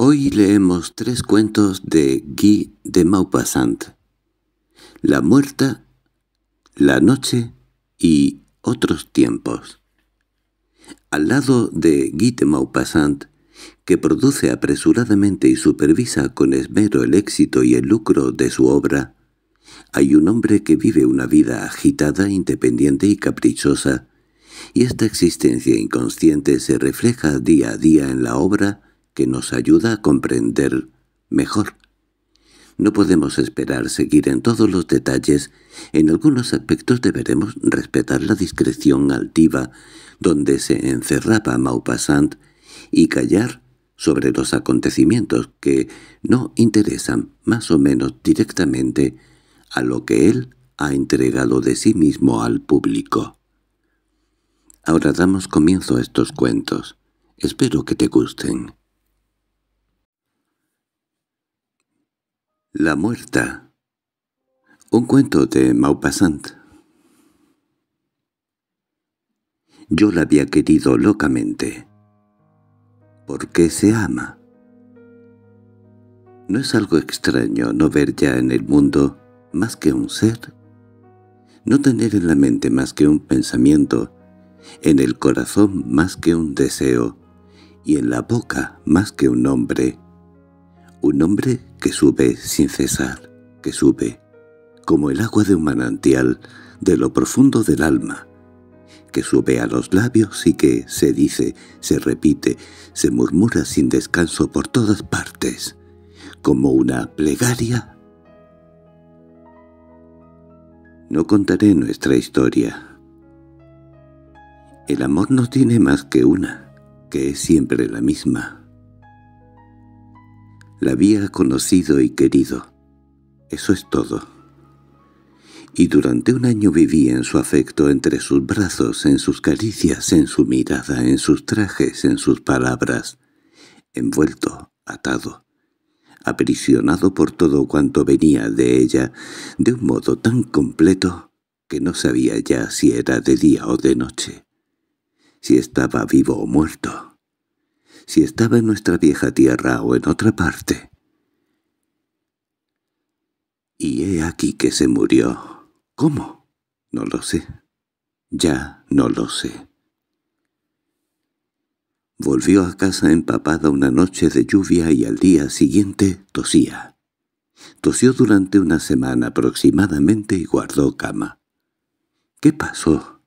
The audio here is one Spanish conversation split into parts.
Hoy leemos tres cuentos de Guy de Maupassant. La muerta, la noche y otros tiempos. Al lado de Guy de Maupassant, que produce apresuradamente y supervisa con esmero el éxito y el lucro de su obra, hay un hombre que vive una vida agitada, independiente y caprichosa, y esta existencia inconsciente se refleja día a día en la obra que nos ayuda a comprender mejor. No podemos esperar seguir en todos los detalles. En algunos aspectos deberemos respetar la discreción altiva donde se encerraba Maupassant y callar sobre los acontecimientos que no interesan más o menos directamente a lo que él ha entregado de sí mismo al público. Ahora damos comienzo a estos cuentos. Espero que te gusten. La muerta. Un cuento de Maupassant. Yo la había querido locamente. ¿Por qué se ama? No es algo extraño no ver ya en el mundo más que un ser. No tener en la mente más que un pensamiento, en el corazón más que un deseo, y en la boca más que un nombre un hombre que sube sin cesar, que sube, como el agua de un manantial, de lo profundo del alma, que sube a los labios y que se dice, se repite, se murmura sin descanso por todas partes, como una plegaria. No contaré nuestra historia. El amor no tiene más que una, que es siempre la misma. La había conocido y querido. Eso es todo. Y durante un año viví en su afecto, entre sus brazos, en sus caricias, en su mirada, en sus trajes, en sus palabras, envuelto, atado, aprisionado por todo cuanto venía de ella, de un modo tan completo que no sabía ya si era de día o de noche, si estaba vivo o muerto si estaba en nuestra vieja tierra o en otra parte. Y he aquí que se murió. ¿Cómo? No lo sé. Ya no lo sé. Volvió a casa empapada una noche de lluvia y al día siguiente tosía. Tosió durante una semana aproximadamente y guardó cama. ¿Qué pasó?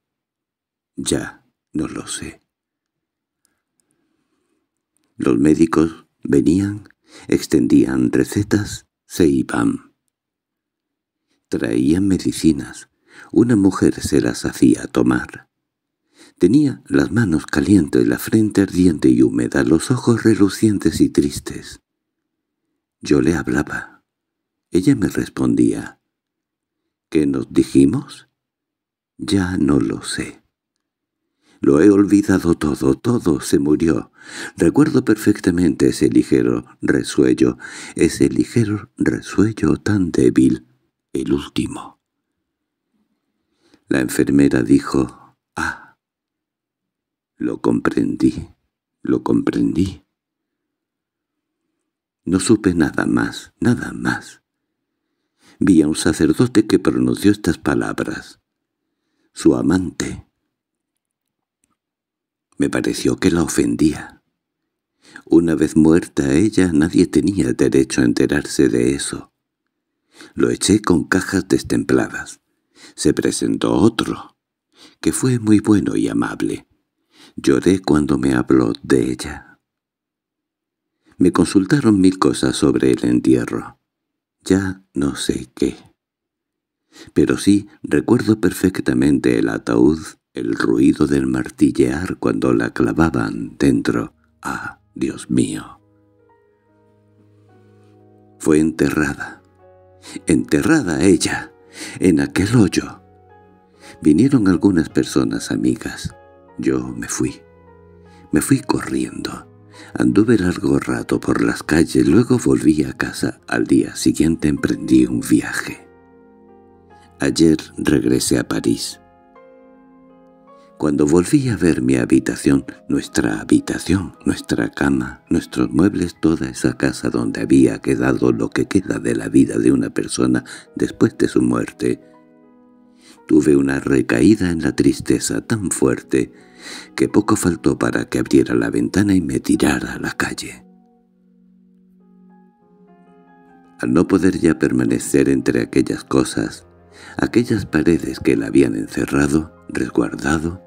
Ya no lo sé. Los médicos venían, extendían recetas, se iban. Traían medicinas. Una mujer se las hacía tomar. Tenía las manos calientes, la frente ardiente y húmeda, los ojos relucientes y tristes. Yo le hablaba. Ella me respondía. —¿Qué nos dijimos? Ya no lo sé. Lo he olvidado todo, todo se murió. Recuerdo perfectamente ese ligero resuello, ese ligero resuello tan débil, el último. La enfermera dijo, «Ah, lo comprendí, lo comprendí». No supe nada más, nada más. Vi a un sacerdote que pronunció estas palabras. Su amante me pareció que la ofendía. Una vez muerta ella nadie tenía derecho a enterarse de eso. Lo eché con cajas destempladas. Se presentó otro, que fue muy bueno y amable. Lloré cuando me habló de ella. Me consultaron mil cosas sobre el entierro. Ya no sé qué. Pero sí recuerdo perfectamente el ataúd el ruido del martillear cuando la clavaban dentro. ¡Ah, Dios mío! Fue enterrada, enterrada ella, en aquel hoyo. Vinieron algunas personas amigas. Yo me fui. Me fui corriendo. Anduve largo rato por las calles, luego volví a casa. Al día siguiente emprendí un viaje. Ayer regresé a París. Cuando volví a ver mi habitación, nuestra habitación, nuestra cama, nuestros muebles, toda esa casa donde había quedado lo que queda de la vida de una persona después de su muerte, tuve una recaída en la tristeza tan fuerte que poco faltó para que abriera la ventana y me tirara a la calle. Al no poder ya permanecer entre aquellas cosas, aquellas paredes que la habían encerrado, resguardado,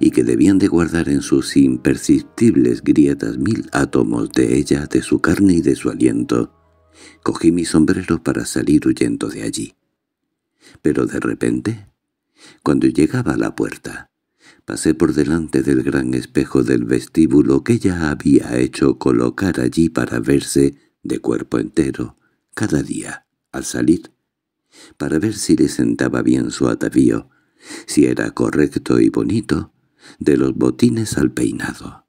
y que debían de guardar en sus imperceptibles grietas mil átomos de ella, de su carne y de su aliento. Cogí mi sombrero para salir huyendo de allí. Pero de repente, cuando llegaba a la puerta, pasé por delante del gran espejo del vestíbulo que ella había hecho colocar allí para verse, de cuerpo entero, cada día, al salir, para ver si le sentaba bien su atavío, si era correcto y bonito, de los botines al peinado.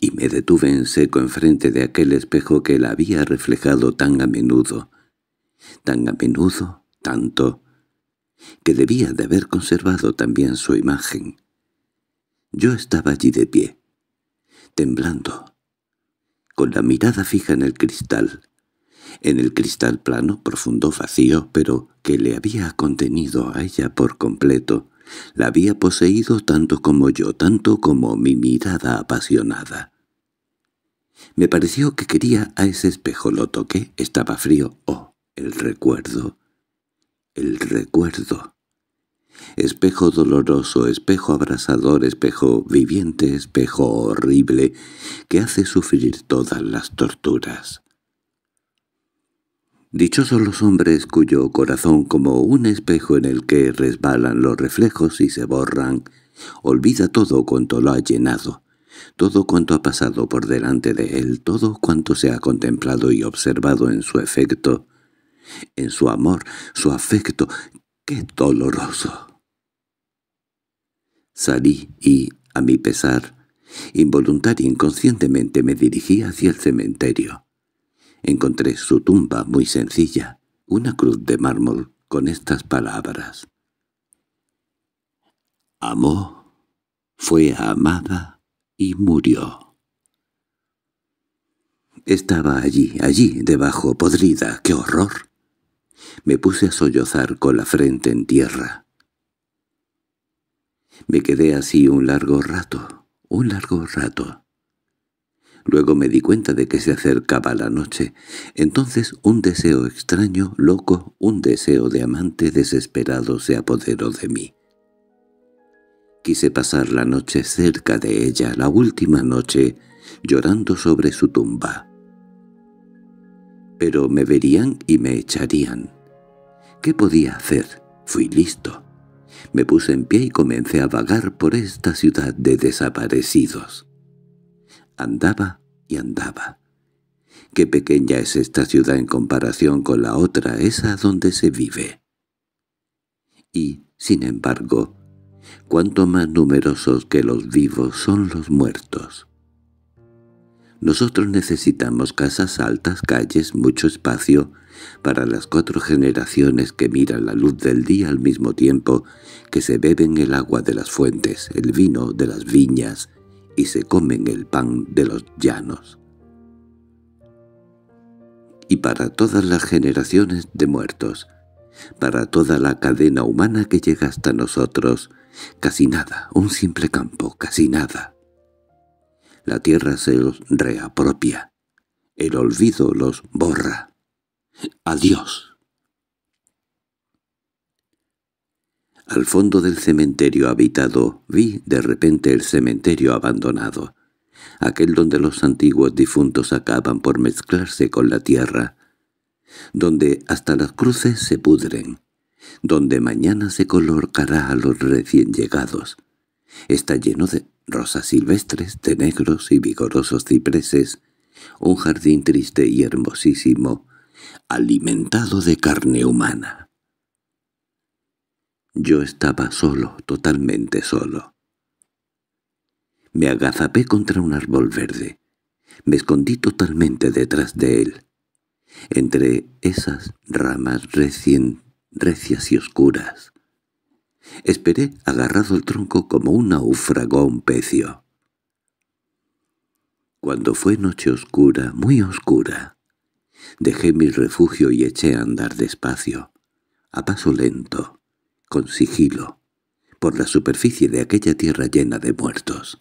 Y me detuve en seco enfrente de aquel espejo que la había reflejado tan a menudo, tan a menudo, tanto, que debía de haber conservado también su imagen. Yo estaba allí de pie, temblando, con la mirada fija en el cristal, en el cristal plano, profundo, vacío, pero que le había contenido a ella por completo. La había poseído tanto como yo, tanto como mi mirada apasionada. Me pareció que quería a ese espejo, lo toqué, estaba frío. Oh, el recuerdo, el recuerdo. Espejo doloroso, espejo abrasador, espejo viviente, espejo horrible, que hace sufrir todas las torturas. Dichosos los hombres cuyo corazón como un espejo en el que resbalan los reflejos y se borran, olvida todo cuanto lo ha llenado, todo cuanto ha pasado por delante de él, todo cuanto se ha contemplado y observado en su efecto, en su amor, su afecto, ¡qué doloroso! Salí y, a mi pesar, involuntaria inconscientemente me dirigí hacia el cementerio encontré su tumba muy sencilla, una cruz de mármol con estas palabras. Amó, fue amada y murió. Estaba allí, allí, debajo, podrida. ¡Qué horror! Me puse a sollozar con la frente en tierra. Me quedé así un largo rato, un largo rato. Luego me di cuenta de que se acercaba la noche. Entonces un deseo extraño, loco, un deseo de amante desesperado se apoderó de mí. Quise pasar la noche cerca de ella, la última noche, llorando sobre su tumba. Pero me verían y me echarían. ¿Qué podía hacer? Fui listo. Me puse en pie y comencé a vagar por esta ciudad de desaparecidos. Andaba y andaba. Qué pequeña es esta ciudad en comparación con la otra, esa donde se vive. Y, sin embargo, cuanto más numerosos que los vivos son los muertos. Nosotros necesitamos casas altas, calles, mucho espacio, para las cuatro generaciones que miran la luz del día al mismo tiempo que se beben el agua de las fuentes, el vino de las viñas y se comen el pan de los llanos. Y para todas las generaciones de muertos, para toda la cadena humana que llega hasta nosotros, casi nada, un simple campo, casi nada. La tierra se los reapropia, el olvido los borra. Adiós. Al fondo del cementerio habitado vi de repente el cementerio abandonado, aquel donde los antiguos difuntos acaban por mezclarse con la tierra, donde hasta las cruces se pudren, donde mañana se colorcará a los recién llegados. Está lleno de rosas silvestres, de negros y vigorosos cipreses, un jardín triste y hermosísimo, alimentado de carne humana. Yo estaba solo, totalmente solo. Me agazapé contra un árbol verde. Me escondí totalmente detrás de él. Entre esas ramas recién recias y oscuras. Esperé agarrado al tronco como un naufragón pecio. Cuando fue noche oscura, muy oscura, dejé mi refugio y eché a andar despacio, a paso lento con sigilo, por la superficie de aquella tierra llena de muertos.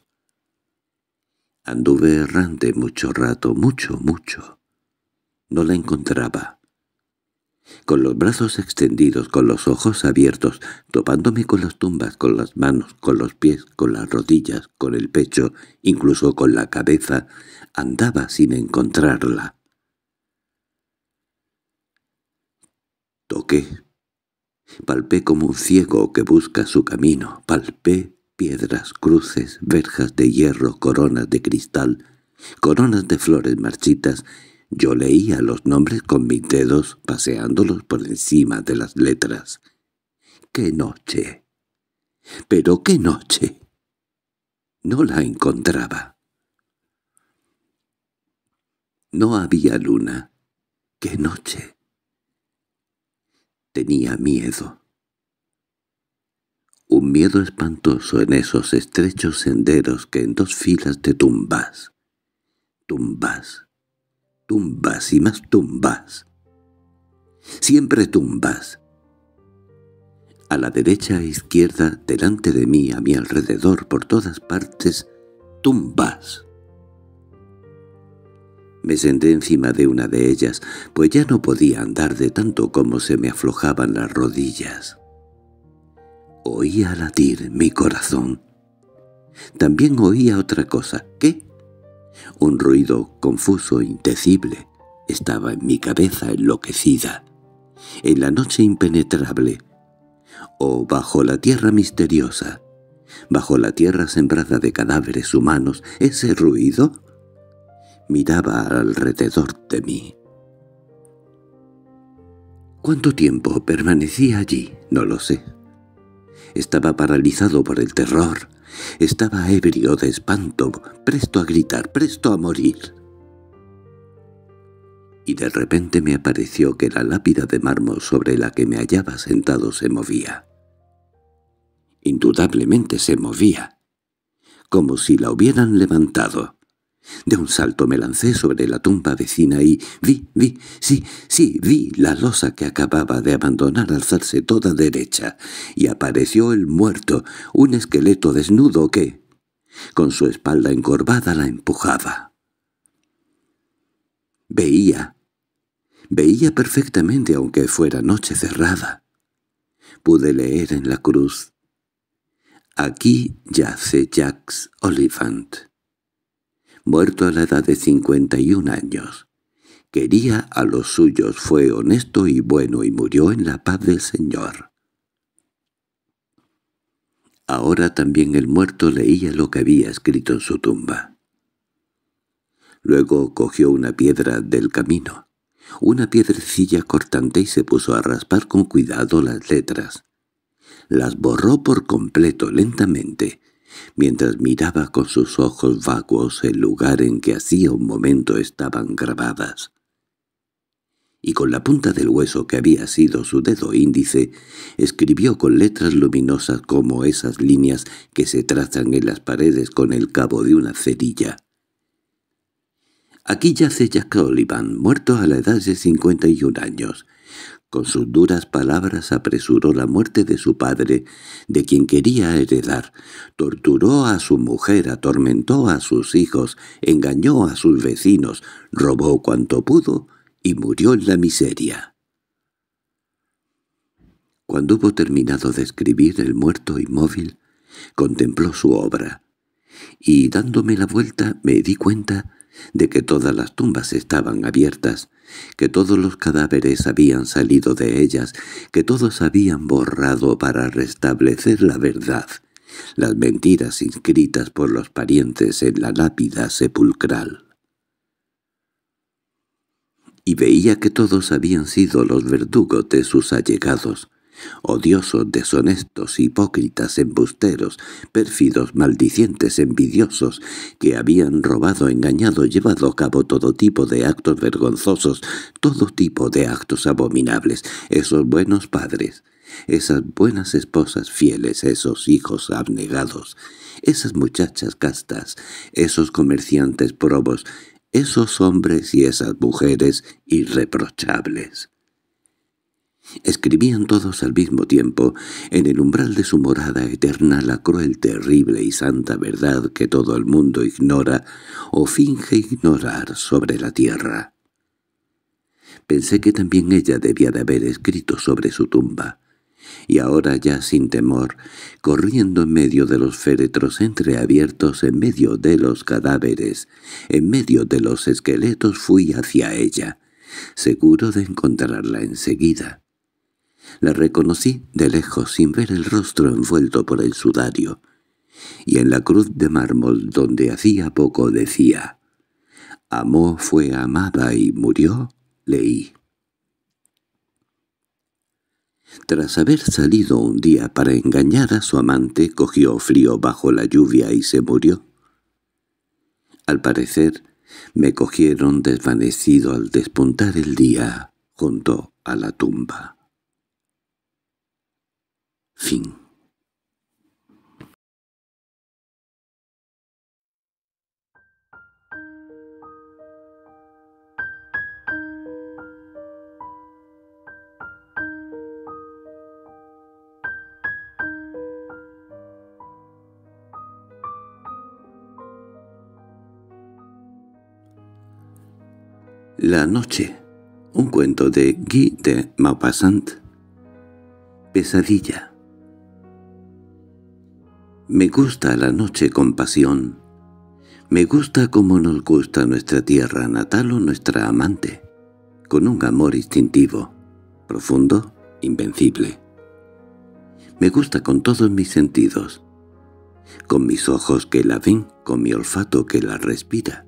Anduve errante mucho rato, mucho, mucho. No la encontraba. Con los brazos extendidos, con los ojos abiertos, topándome con las tumbas, con las manos, con los pies, con las rodillas, con el pecho, incluso con la cabeza, andaba sin encontrarla. Toqué Palpé como un ciego que busca su camino. Palpé piedras, cruces, verjas de hierro, coronas de cristal, coronas de flores marchitas. Yo leía los nombres con mis dedos, paseándolos por encima de las letras. ¡Qué noche! ¡Pero qué noche! No la encontraba. No había luna. ¡Qué noche! Tenía miedo. Un miedo espantoso en esos estrechos senderos que en dos filas de tumbas, tumbas, tumbas y más tumbas, siempre tumbas, a la derecha e izquierda, delante de mí, a mi alrededor, por todas partes, tumbas. Me senté encima de una de ellas, pues ya no podía andar de tanto como se me aflojaban las rodillas. Oía latir mi corazón. También oía otra cosa. ¿Qué? Un ruido confuso, indecible. Estaba en mi cabeza enloquecida. En la noche impenetrable. O bajo la tierra misteriosa. Bajo la tierra sembrada de cadáveres humanos. Ese ruido miraba alrededor de mí. ¿Cuánto tiempo permanecí allí? No lo sé. Estaba paralizado por el terror. Estaba ebrio de espanto, presto a gritar, presto a morir. Y de repente me apareció que la lápida de mármol sobre la que me hallaba sentado se movía. Indudablemente se movía, como si la hubieran levantado. De un salto me lancé sobre la tumba vecina y vi, vi, sí, sí, vi la losa que acababa de abandonar alzarse toda derecha, y apareció el muerto, un esqueleto desnudo que, con su espalda encorvada, la empujaba. Veía, veía perfectamente aunque fuera noche cerrada. Pude leer en la cruz. Aquí yace Jacques Olivant muerto a la edad de 51 años. Quería a los suyos, fue honesto y bueno y murió en la paz del Señor. Ahora también el muerto leía lo que había escrito en su tumba. Luego cogió una piedra del camino, una piedrecilla cortante y se puso a raspar con cuidado las letras. Las borró por completo lentamente, mientras miraba con sus ojos vacuos el lugar en que hacía un momento estaban grabadas. Y con la punta del hueso que había sido su dedo índice, escribió con letras luminosas como esas líneas que se trazan en las paredes con el cabo de una cerilla. Aquí yace Jack Olivan, muerto a la edad de 51 años, con sus duras palabras apresuró la muerte de su padre, de quien quería heredar. Torturó a su mujer, atormentó a sus hijos, engañó a sus vecinos, robó cuanto pudo y murió en la miseria. Cuando hubo terminado de escribir el muerto inmóvil, contempló su obra, y dándome la vuelta me di cuenta de que todas las tumbas estaban abiertas, que todos los cadáveres habían salido de ellas, que todos habían borrado para restablecer la verdad, las mentiras inscritas por los parientes en la lápida sepulcral. Y veía que todos habían sido los verdugos de sus allegados, odiosos, deshonestos, hipócritas, embusteros, pérfidos, maldicientes, envidiosos, que habían robado, engañado, llevado a cabo todo tipo de actos vergonzosos, todo tipo de actos abominables, esos buenos padres, esas buenas esposas fieles, esos hijos abnegados, esas muchachas castas, esos comerciantes probos, esos hombres y esas mujeres irreprochables. Escribían todos al mismo tiempo, en el umbral de su morada eterna, la cruel, terrible y santa verdad que todo el mundo ignora o finge ignorar sobre la tierra. Pensé que también ella debía de haber escrito sobre su tumba, y ahora ya sin temor, corriendo en medio de los féretros entreabiertos, en medio de los cadáveres, en medio de los esqueletos fui hacia ella, seguro de encontrarla enseguida. La reconocí de lejos sin ver el rostro envuelto por el sudario, y en la cruz de mármol donde hacía poco decía «Amó fue amada y murió» leí. Tras haber salido un día para engañar a su amante, cogió frío bajo la lluvia y se murió. Al parecer, me cogieron desvanecido al despuntar el día junto a la tumba. Fin. La noche, un cuento de Guy de Maupassant, Pesadilla. Me gusta la noche con pasión. Me gusta como nos gusta nuestra tierra natal o nuestra amante, con un amor instintivo, profundo, invencible. Me gusta con todos mis sentidos, con mis ojos que la ven, con mi olfato que la respira,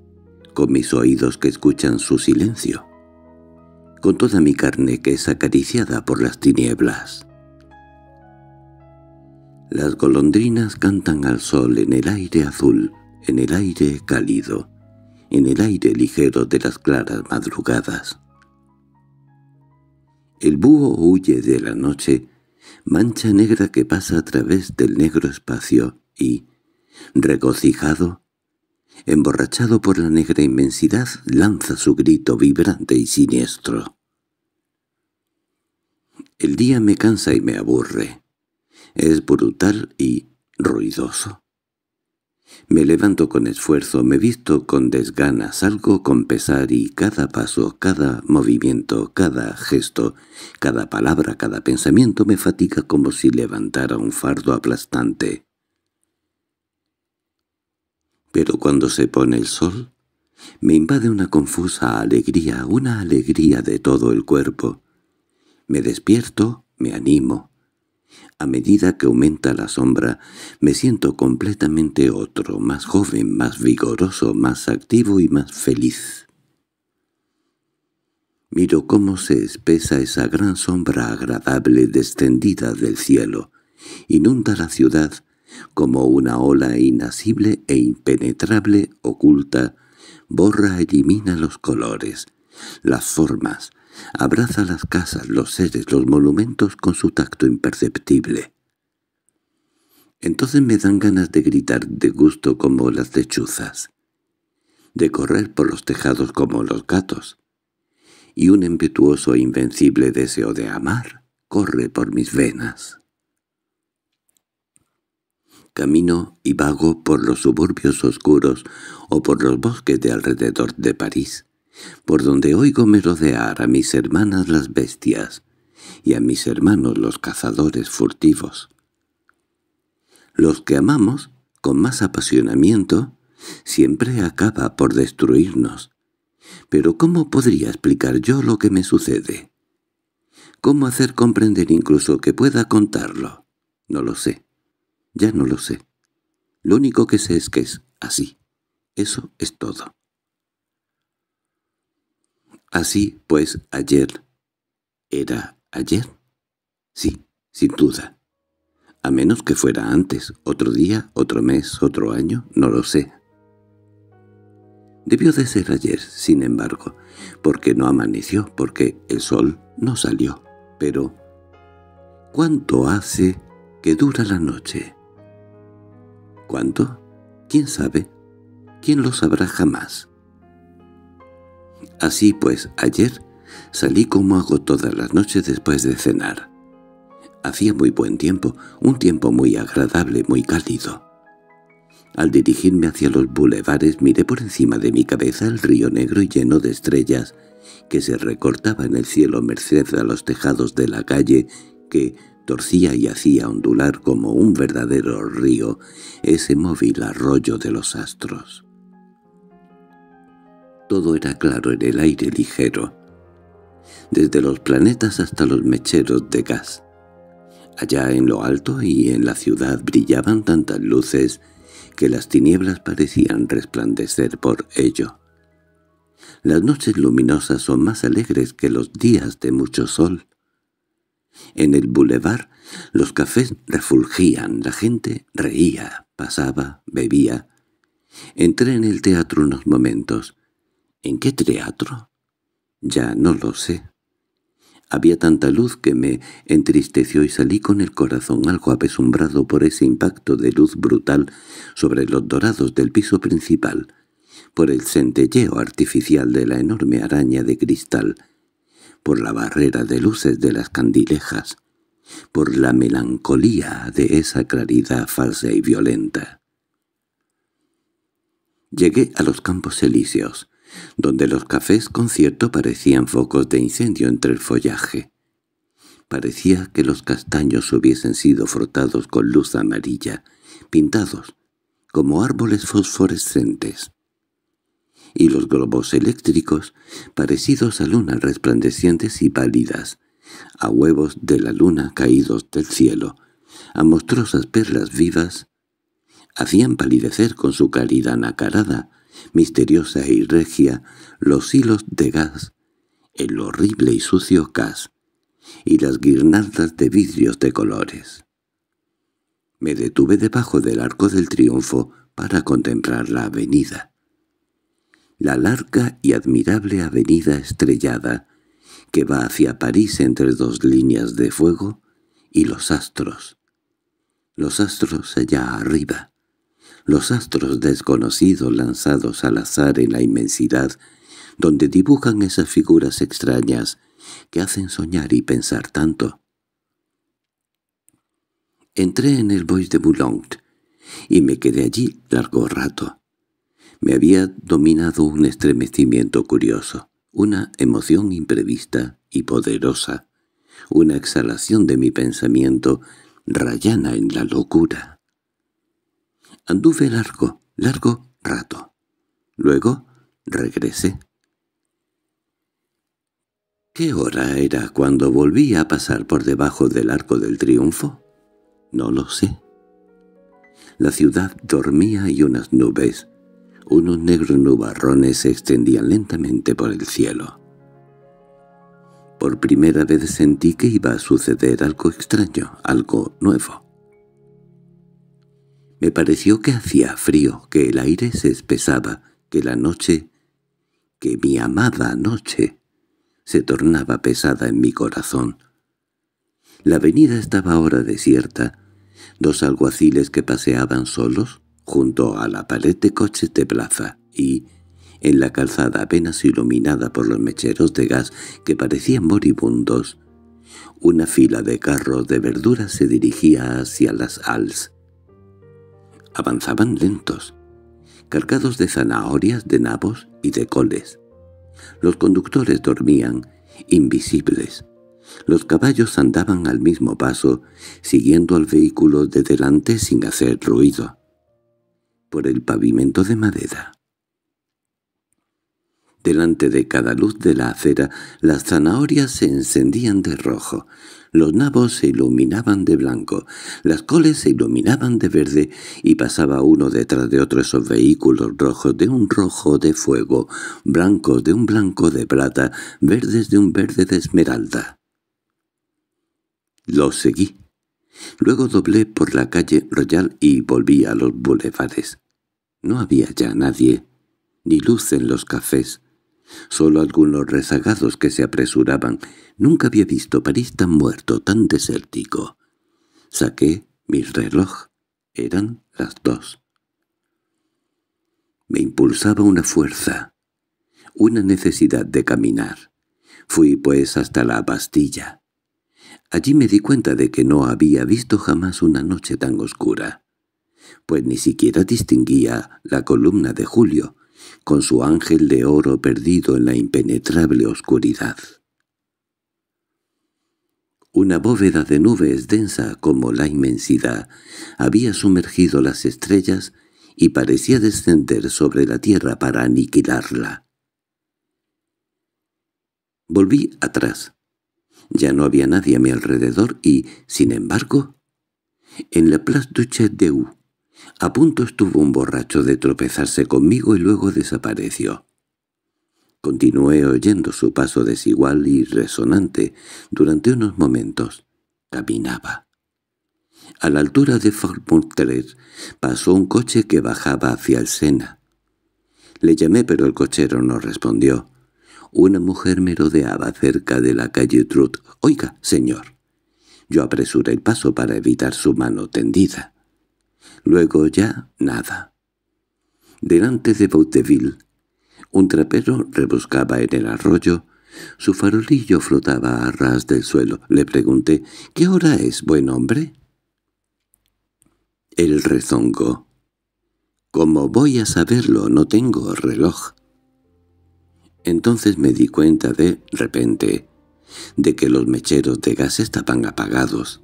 con mis oídos que escuchan su silencio, con toda mi carne que es acariciada por las tinieblas. Las golondrinas cantan al sol en el aire azul, en el aire cálido, en el aire ligero de las claras madrugadas. El búho huye de la noche, mancha negra que pasa a través del negro espacio y, regocijado, emborrachado por la negra inmensidad, lanza su grito vibrante y siniestro. El día me cansa y me aburre. Es brutal y ruidoso. Me levanto con esfuerzo, me visto con desgana, salgo con pesar y cada paso, cada movimiento, cada gesto, cada palabra, cada pensamiento me fatiga como si levantara un fardo aplastante. Pero cuando se pone el sol, me invade una confusa alegría, una alegría de todo el cuerpo. Me despierto, me animo, a medida que aumenta la sombra, me siento completamente otro, más joven, más vigoroso, más activo y más feliz. Miro cómo se espesa esa gran sombra agradable descendida del cielo. Inunda la ciudad como una ola inasible e impenetrable oculta. Borra, elimina los colores, las formas, Abraza las casas, los seres, los monumentos con su tacto imperceptible. Entonces me dan ganas de gritar de gusto como las lechuzas, de correr por los tejados como los gatos, y un impetuoso e invencible deseo de amar corre por mis venas. Camino y vago por los suburbios oscuros o por los bosques de alrededor de París, por donde oigo merodear a mis hermanas las bestias y a mis hermanos los cazadores furtivos. Los que amamos, con más apasionamiento, siempre acaba por destruirnos. Pero ¿cómo podría explicar yo lo que me sucede? ¿Cómo hacer comprender incluso que pueda contarlo? No lo sé. Ya no lo sé. Lo único que sé es que es así. Eso es todo. Así pues ayer era ayer. Sí, sin duda. A menos que fuera antes, otro día, otro mes, otro año, no lo sé. Debió de ser ayer, sin embargo, porque no amaneció, porque el sol no salió. Pero, ¿cuánto hace que dura la noche? ¿Cuánto? ¿Quién sabe? ¿Quién lo sabrá jamás? Así pues, ayer salí como hago todas las noches después de cenar. Hacía muy buen tiempo, un tiempo muy agradable, muy cálido. Al dirigirme hacia los bulevares miré por encima de mi cabeza el río negro y lleno de estrellas que se recortaba en el cielo merced a los tejados de la calle que torcía y hacía ondular como un verdadero río ese móvil arroyo de los astros todo era claro en el aire ligero, desde los planetas hasta los mecheros de gas. Allá en lo alto y en la ciudad brillaban tantas luces que las tinieblas parecían resplandecer por ello. Las noches luminosas son más alegres que los días de mucho sol. En el bulevar los cafés refulgían, la gente reía, pasaba, bebía. Entré en el teatro unos momentos. ¿En qué teatro? Ya no lo sé. Había tanta luz que me entristeció y salí con el corazón algo apesumbrado por ese impacto de luz brutal sobre los dorados del piso principal, por el centelleo artificial de la enorme araña de cristal, por la barrera de luces de las candilejas, por la melancolía de esa claridad falsa y violenta. Llegué a los campos elíseos, donde los cafés concierto parecían focos de incendio entre el follaje. Parecía que los castaños hubiesen sido frotados con luz amarilla, pintados, como árboles fosforescentes. Y los globos eléctricos, parecidos a lunas resplandecientes y pálidas, a huevos de la luna caídos del cielo, a monstruosas perlas vivas, hacían palidecer con su caridad nacarada misteriosa y regia, los hilos de gas, el horrible y sucio gas, y las guirnaldas de vidrios de colores. Me detuve debajo del arco del triunfo para contemplar la avenida. La larga y admirable avenida estrellada que va hacia París entre dos líneas de fuego y los astros. Los astros allá arriba los astros desconocidos lanzados al azar en la inmensidad, donde dibujan esas figuras extrañas que hacen soñar y pensar tanto. Entré en el Bois de Boulogne y me quedé allí largo rato. Me había dominado un estremecimiento curioso, una emoción imprevista y poderosa, una exhalación de mi pensamiento rayana en la locura. Anduve largo, largo rato. Luego regresé. ¿Qué hora era cuando volví a pasar por debajo del Arco del Triunfo? No lo sé. La ciudad dormía y unas nubes, unos negros nubarrones se extendían lentamente por el cielo. Por primera vez sentí que iba a suceder algo extraño, algo nuevo. Me pareció que hacía frío, que el aire se espesaba, que la noche, que mi amada noche, se tornaba pesada en mi corazón. La avenida estaba ahora desierta. Dos alguaciles que paseaban solos junto a la pared de coches de plaza y, en la calzada apenas iluminada por los mecheros de gas que parecían moribundos, una fila de carros de verduras se dirigía hacia las Als, Avanzaban lentos, cargados de zanahorias, de nabos y de coles. Los conductores dormían, invisibles. Los caballos andaban al mismo paso, siguiendo al vehículo de delante sin hacer ruido. Por el pavimento de madera, Delante de cada luz de la acera las zanahorias se encendían de rojo, los nabos se iluminaban de blanco, las coles se iluminaban de verde y pasaba uno detrás de otro esos vehículos rojos de un rojo de fuego, blancos de un blanco de plata, verdes de un verde de esmeralda. Los seguí. Luego doblé por la calle Royal y volví a los bulevares. No había ya nadie, ni luz en los cafés, Solo algunos rezagados que se apresuraban. Nunca había visto París tan muerto, tan desértico. Saqué mi reloj. Eran las dos. Me impulsaba una fuerza, una necesidad de caminar. Fui pues hasta la Bastilla. Allí me di cuenta de que no había visto jamás una noche tan oscura, pues ni siquiera distinguía la columna de Julio, con su ángel de oro perdido en la impenetrable oscuridad. Una bóveda de nubes densa como la inmensidad había sumergido las estrellas y parecía descender sobre la tierra para aniquilarla. Volví atrás. Ya no había nadie a mi alrededor y, sin embargo, en la Place du U, a punto estuvo un borracho de tropezarse conmigo y luego desapareció. Continué oyendo su paso desigual y resonante durante unos momentos. Caminaba. A la altura de Montrer pasó un coche que bajaba hacia el Sena. Le llamé pero el cochero no respondió. Una mujer merodeaba cerca de la calle Truth. «Oiga, señor». Yo apresuré el paso para evitar su mano tendida. Luego ya nada. Delante de Bouteville, un trapero rebuscaba en el arroyo, su farolillo flotaba a ras del suelo. Le pregunté, —¿Qué hora es, buen hombre? El rezongo. Como voy a saberlo? No tengo reloj. Entonces me di cuenta de repente de que los mecheros de gas estaban apagados.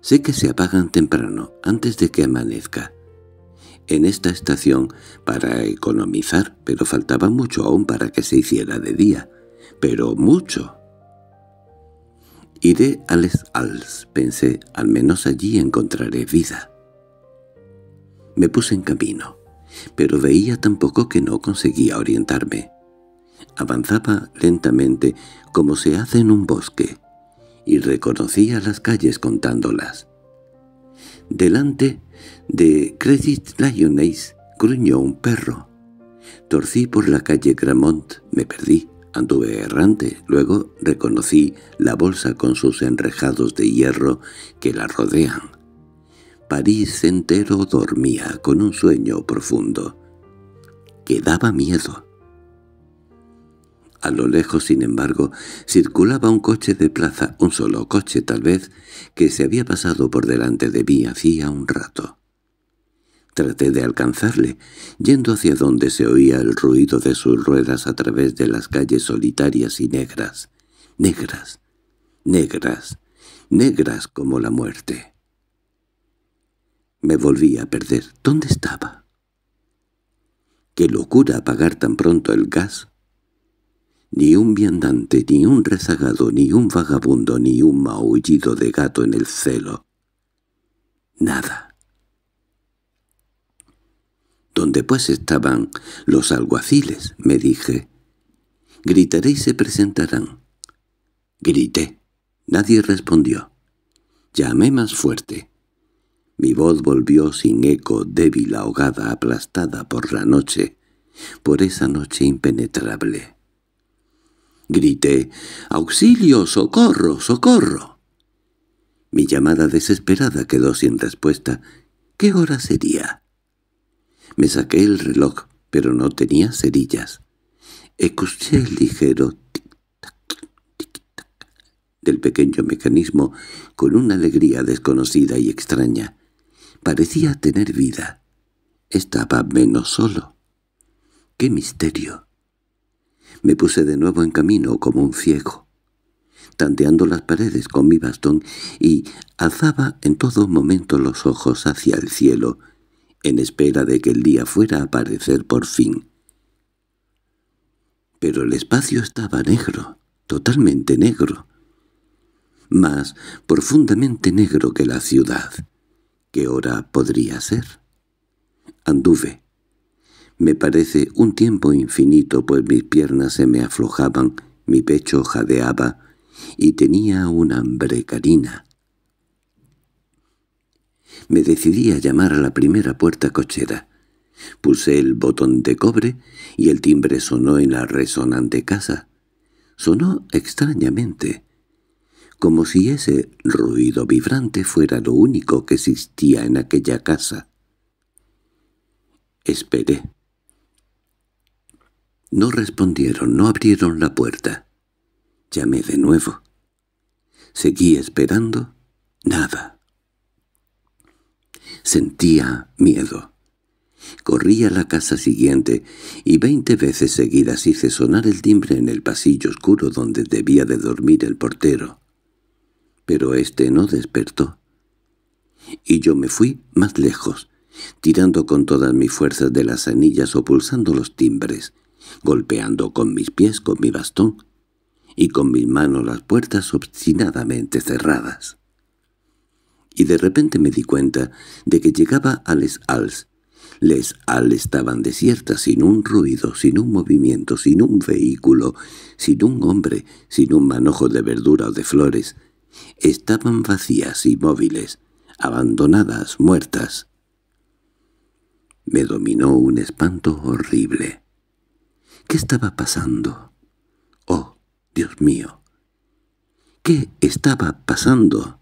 Sé que se apagan temprano, antes de que amanezca. En esta estación, para economizar, pero faltaba mucho aún para que se hiciera de día. Pero mucho. Iré a Les Als, pensé, al menos allí encontraré vida. Me puse en camino, pero veía tan poco que no conseguía orientarme. Avanzaba lentamente, como se hace en un bosque y reconocía las calles contándolas. Delante de Credit Lyonnais gruñó un perro. Torcí por la calle Gramont, me perdí, anduve errante, luego reconocí la bolsa con sus enrejados de hierro que la rodean. París entero dormía con un sueño profundo. Que daba miedo. A lo lejos, sin embargo, circulaba un coche de plaza, un solo coche tal vez, que se había pasado por delante de mí hacía un rato. Traté de alcanzarle, yendo hacia donde se oía el ruido de sus ruedas a través de las calles solitarias y negras, negras, negras, negras como la muerte. Me volví a perder. ¿Dónde estaba? ¡Qué locura apagar tan pronto el gas! Ni un viandante, ni un rezagado, ni un vagabundo, ni un maullido de gato en el celo. Nada. ¿Dónde pues estaban los alguaciles? me dije. Gritaré y se presentarán. Grité. Nadie respondió. Llamé más fuerte. Mi voz volvió sin eco, débil, ahogada, aplastada por la noche, por esa noche impenetrable. Grité, «¡Auxilio, socorro, socorro!». Mi llamada desesperada quedó sin respuesta. ¿Qué hora sería? Me saqué el reloj, pero no tenía cerillas. Escuché el ligero tic-tac, tac del pequeño mecanismo con una alegría desconocida y extraña. Parecía tener vida. Estaba menos solo. ¡Qué misterio! Me puse de nuevo en camino como un ciego, tanteando las paredes con mi bastón y alzaba en todo momento los ojos hacia el cielo, en espera de que el día fuera a aparecer por fin. Pero el espacio estaba negro, totalmente negro, más profundamente negro que la ciudad. ¿Qué hora podría ser? Anduve me parece un tiempo infinito, pues mis piernas se me aflojaban, mi pecho jadeaba, y tenía una hambre carina. Me decidí a llamar a la primera puerta cochera. Puse el botón de cobre y el timbre sonó en la resonante casa. Sonó extrañamente, como si ese ruido vibrante fuera lo único que existía en aquella casa. Esperé. No respondieron, no abrieron la puerta. Llamé de nuevo. Seguí esperando. Nada. Sentía miedo. Corrí a la casa siguiente y veinte veces seguidas hice sonar el timbre en el pasillo oscuro donde debía de dormir el portero. Pero éste no despertó. Y yo me fui más lejos, tirando con todas mis fuerzas de las anillas o pulsando los timbres golpeando con mis pies con mi bastón y con mis manos las puertas obstinadamente cerradas. Y de repente me di cuenta de que llegaba a Les Als. Les Halles estaban desiertas, sin un ruido, sin un movimiento, sin un vehículo, sin un hombre, sin un manojo de verdura o de flores. Estaban vacías, inmóviles, abandonadas, muertas. Me dominó un espanto horrible. ¿Qué estaba pasando? Oh, Dios mío, ¿qué estaba pasando?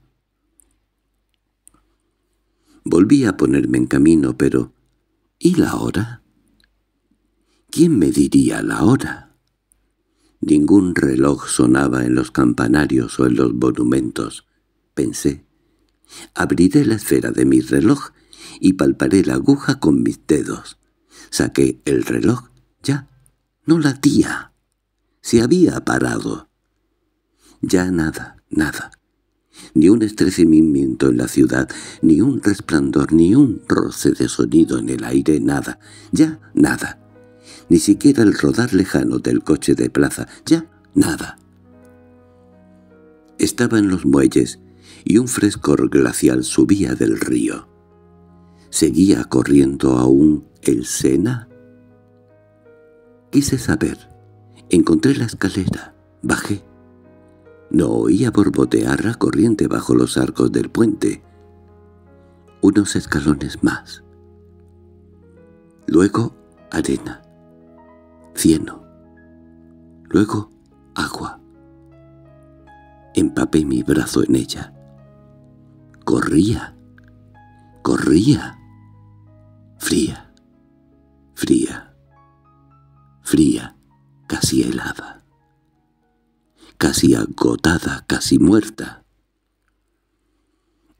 Volví a ponerme en camino, pero ¿y la hora? ¿Quién me diría la hora? Ningún reloj sonaba en los campanarios o en los monumentos, pensé. Abriré la esfera de mi reloj y palparé la aguja con mis dedos. Saqué el reloj, ya no latía. Se había parado. Ya nada, nada. Ni un estrecimiento en la ciudad, ni un resplandor, ni un roce de sonido en el aire, nada. Ya nada. Ni siquiera el rodar lejano del coche de plaza. Ya nada. Estaba en los muelles y un frescor glacial subía del río. Seguía corriendo aún el Sena Quise saber. Encontré la escalera. Bajé. No oía borbotear la corriente bajo los arcos del puente. Unos escalones más. Luego arena. Cieno. Luego agua. Empapé mi brazo en ella. Corría. Corría. Fría. Fría fría, casi helada, casi agotada, casi muerta.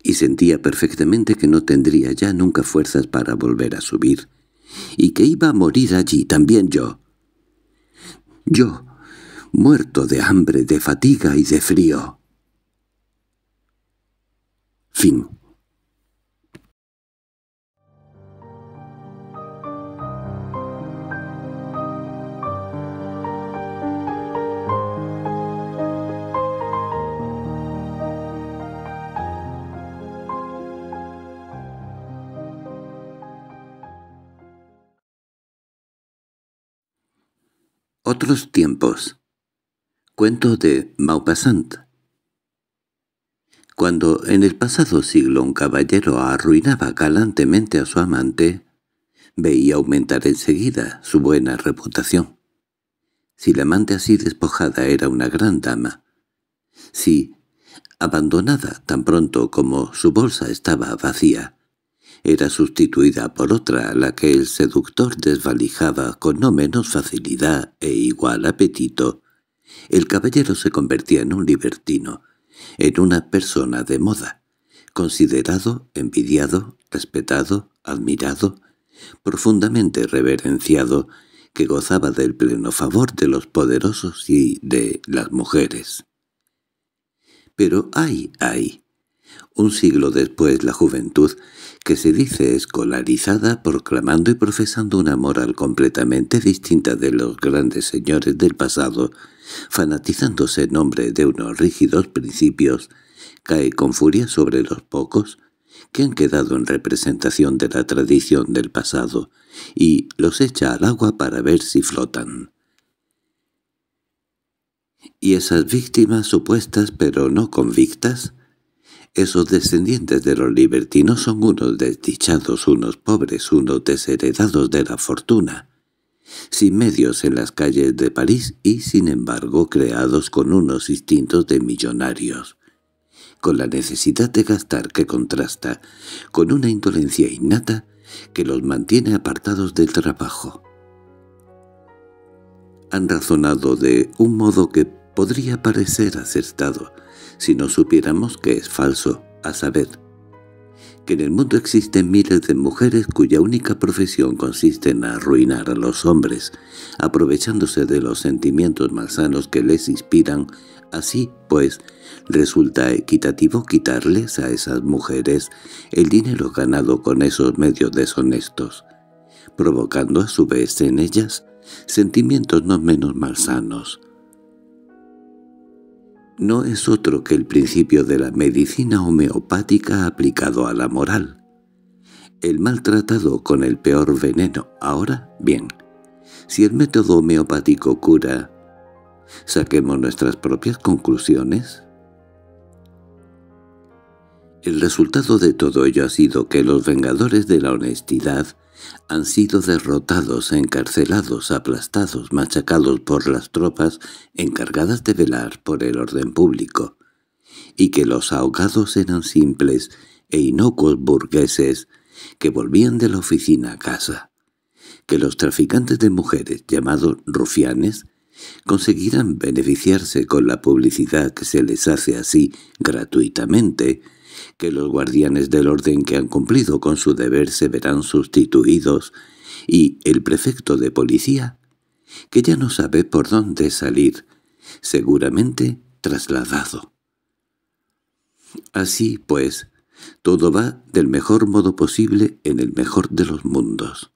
Y sentía perfectamente que no tendría ya nunca fuerzas para volver a subir, y que iba a morir allí también yo. Yo, muerto de hambre, de fatiga y de frío. Fin tiempos. Cuento de Maupassant. Cuando en el pasado siglo un caballero arruinaba galantemente a su amante, veía aumentar enseguida su buena reputación. Si la amante así despojada era una gran dama, si, abandonada tan pronto como su bolsa estaba vacía, era sustituida por otra a la que el seductor desvalijaba con no menos facilidad e igual apetito, el caballero se convertía en un libertino, en una persona de moda, considerado, envidiado, respetado, admirado, profundamente reverenciado, que gozaba del pleno favor de los poderosos y de las mujeres. Pero ay, ay, un siglo después la juventud, que se dice escolarizada, proclamando y profesando una moral completamente distinta de los grandes señores del pasado, fanatizándose en nombre de unos rígidos principios, cae con furia sobre los pocos que han quedado en representación de la tradición del pasado y los echa al agua para ver si flotan. Y esas víctimas supuestas pero no convictas esos descendientes de los libertinos son unos desdichados, unos pobres, unos desheredados de la fortuna, sin medios en las calles de París y, sin embargo, creados con unos instintos de millonarios, con la necesidad de gastar que contrasta con una indolencia innata que los mantiene apartados del trabajo. Han razonado de un modo que podría parecer acertado, si no supiéramos que es falso, a saber, que en el mundo existen miles de mujeres cuya única profesión consiste en arruinar a los hombres, aprovechándose de los sentimientos malsanos que les inspiran, así pues resulta equitativo quitarles a esas mujeres el dinero ganado con esos medios deshonestos, provocando a su vez en ellas sentimientos no menos malsanos, no es otro que el principio de la medicina homeopática aplicado a la moral. El maltratado con el peor veneno. Ahora, bien, si el método homeopático cura, ¿saquemos nuestras propias conclusiones? El resultado de todo ello ha sido que los vengadores de la honestidad han sido derrotados, encarcelados, aplastados, machacados por las tropas encargadas de velar por el orden público, y que los ahogados eran simples e inocuos burgueses que volvían de la oficina a casa, que los traficantes de mujeres, llamados rufianes, conseguirán beneficiarse con la publicidad que se les hace así gratuitamente, que los guardianes del orden que han cumplido con su deber se verán sustituidos, y el prefecto de policía, que ya no sabe por dónde salir, seguramente trasladado. Así, pues, todo va del mejor modo posible en el mejor de los mundos.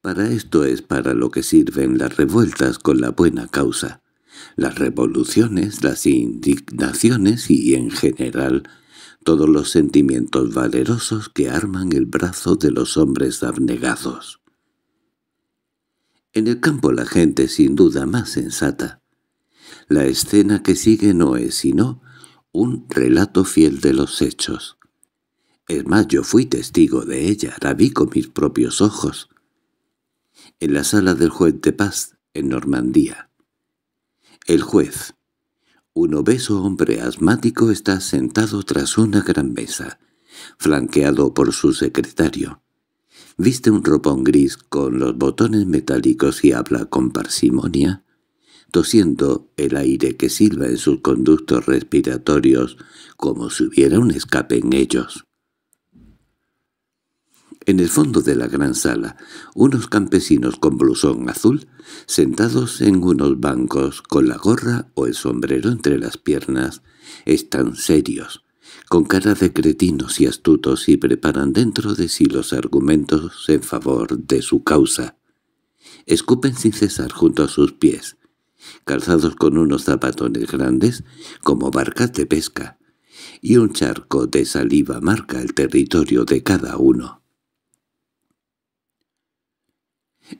Para esto es para lo que sirven las revueltas con la buena causa, las revoluciones, las indignaciones y, en general, todos los sentimientos valerosos que arman el brazo de los hombres abnegados. En el campo la gente sin duda más sensata. La escena que sigue no es sino un relato fiel de los hechos. Es más, yo fui testigo de ella, la vi con mis propios ojos. En la sala del juez de paz, en Normandía. El juez, un obeso hombre asmático está sentado tras una gran mesa, flanqueado por su secretario. Viste un ropón gris con los botones metálicos y habla con parsimonia, tosiendo el aire que silba en sus conductos respiratorios como si hubiera un escape en ellos. En el fondo de la gran sala, unos campesinos con blusón azul, sentados en unos bancos con la gorra o el sombrero entre las piernas, están serios, con cara de cretinos y astutos y preparan dentro de sí los argumentos en favor de su causa. Escupen sin cesar junto a sus pies, calzados con unos zapatones grandes como barcas de pesca, y un charco de saliva marca el territorio de cada uno.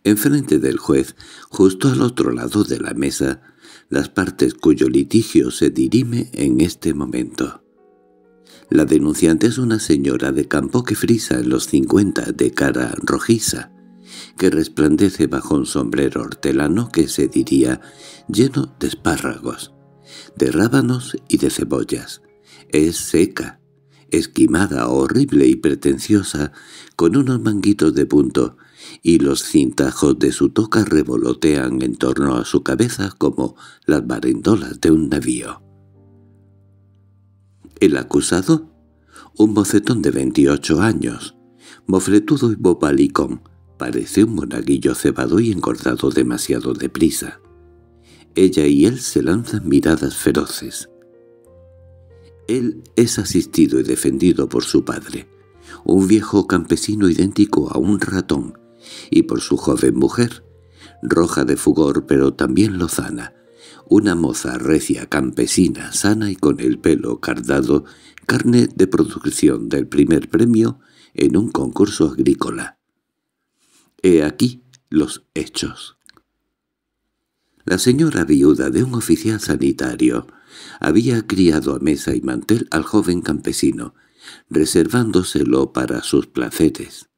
Enfrente del juez, justo al otro lado de la mesa, las partes cuyo litigio se dirime en este momento. La denunciante es una señora de campo que frisa en los cincuenta de cara rojiza, que resplandece bajo un sombrero hortelano que se diría lleno de espárragos, de rábanos y de cebollas. Es seca, esquimada, horrible y pretenciosa, con unos manguitos de punto, y los cintajos de su toca revolotean en torno a su cabeza como las barendolas de un navío. El acusado, un mocetón de 28 años, mofletudo y bobalicón, parece un monaguillo cebado y engordado demasiado deprisa. Ella y él se lanzan miradas feroces. Él es asistido y defendido por su padre, un viejo campesino idéntico a un ratón, y por su joven mujer, roja de fugor pero también lozana, una moza recia campesina, sana y con el pelo cardado, carne de producción del primer premio en un concurso agrícola. He aquí los hechos. La señora viuda de un oficial sanitario había criado a mesa y mantel al joven campesino, reservándoselo para sus placeres.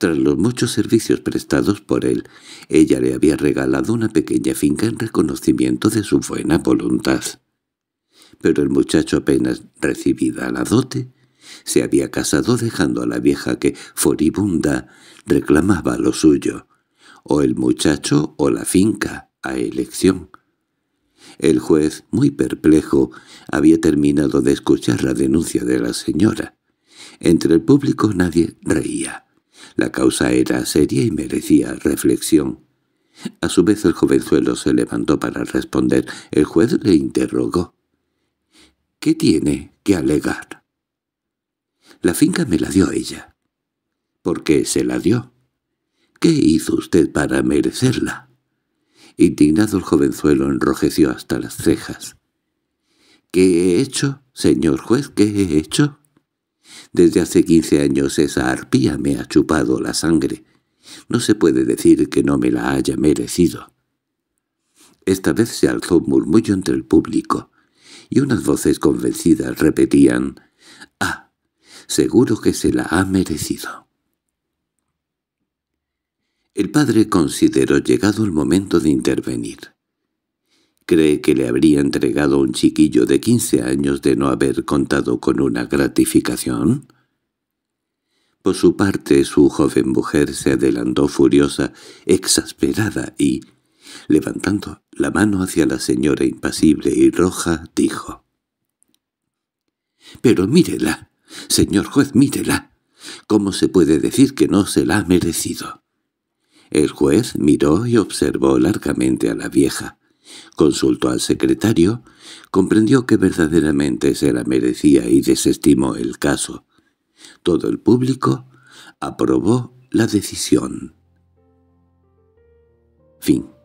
Tras los muchos servicios prestados por él, ella le había regalado una pequeña finca en reconocimiento de su buena voluntad. Pero el muchacho apenas recibida la dote, se había casado dejando a la vieja que, furibunda, reclamaba lo suyo, o el muchacho o la finca, a elección. El juez, muy perplejo, había terminado de escuchar la denuncia de la señora. Entre el público nadie reía. La causa era seria y merecía reflexión. A su vez el jovenzuelo se levantó para responder. El juez le interrogó. —¿Qué tiene que alegar? —La finca me la dio ella. —¿Por qué se la dio? —¿Qué hizo usted para merecerla? Indignado el jovenzuelo enrojeció hasta las cejas. —¿Qué he hecho, señor juez? ¿Qué he hecho? Desde hace quince años esa arpía me ha chupado la sangre. No se puede decir que no me la haya merecido. Esta vez se alzó un murmullo entre el público, y unas voces convencidas repetían «¡Ah! Seguro que se la ha merecido». El padre consideró llegado el momento de intervenir cree que le habría entregado un chiquillo de quince años de no haber contado con una gratificación? Por su parte, su joven mujer se adelantó furiosa, exasperada y, levantando la mano hacia la señora impasible y roja, dijo. —Pero mírela, señor juez, mírela. ¿Cómo se puede decir que no se la ha merecido? El juez miró y observó largamente a la vieja. Consultó al secretario, comprendió que verdaderamente se la merecía y desestimó el caso. Todo el público aprobó la decisión. Fin